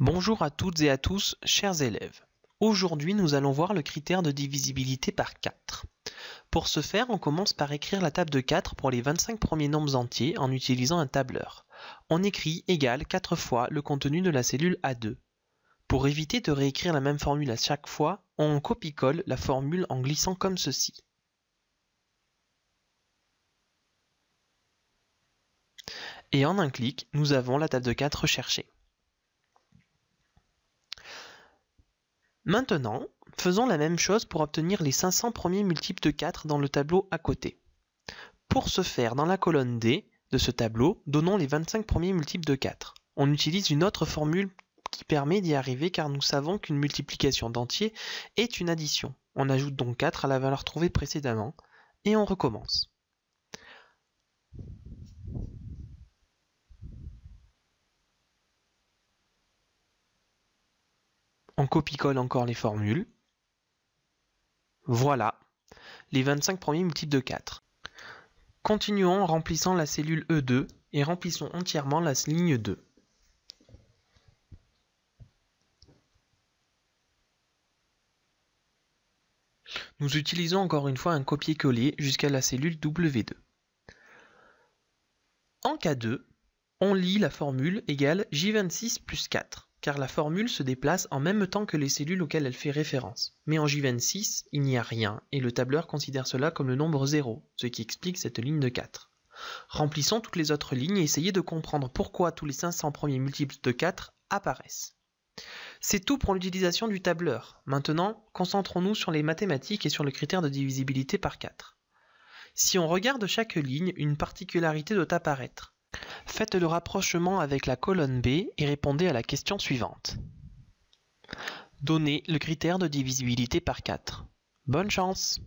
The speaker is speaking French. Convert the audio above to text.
Bonjour à toutes et à tous, chers élèves. Aujourd'hui, nous allons voir le critère de divisibilité par 4. Pour ce faire, on commence par écrire la table de 4 pour les 25 premiers nombres entiers en utilisant un tableur. On écrit égal 4 fois le contenu de la cellule A2. Pour éviter de réécrire la même formule à chaque fois, on copie-colle la formule en glissant comme ceci. Et en un clic, nous avons la table de 4 recherchée. Maintenant, faisons la même chose pour obtenir les 500 premiers multiples de 4 dans le tableau à côté. Pour ce faire, dans la colonne D de ce tableau, donnons les 25 premiers multiples de 4. On utilise une autre formule qui permet d'y arriver car nous savons qu'une multiplication d'entiers est une addition. On ajoute donc 4 à la valeur trouvée précédemment et on recommence. On copie-colle encore les formules. Voilà, les 25 premiers multiples de 4. Continuons en remplissant la cellule E2 et remplissons entièrement la ligne 2. Nous utilisons encore une fois un copier-coller jusqu'à la cellule W2. En K2, on lit la formule égale J26 plus 4 car la formule se déplace en même temps que les cellules auxquelles elle fait référence. Mais en J26, il n'y a rien, et le tableur considère cela comme le nombre 0, ce qui explique cette ligne de 4. Remplissons toutes les autres lignes et essayez de comprendre pourquoi tous les 500 premiers multiples de 4 apparaissent. C'est tout pour l'utilisation du tableur. Maintenant, concentrons-nous sur les mathématiques et sur le critère de divisibilité par 4. Si on regarde chaque ligne, une particularité doit apparaître. Faites le rapprochement avec la colonne B et répondez à la question suivante. Donnez le critère de divisibilité par 4. Bonne chance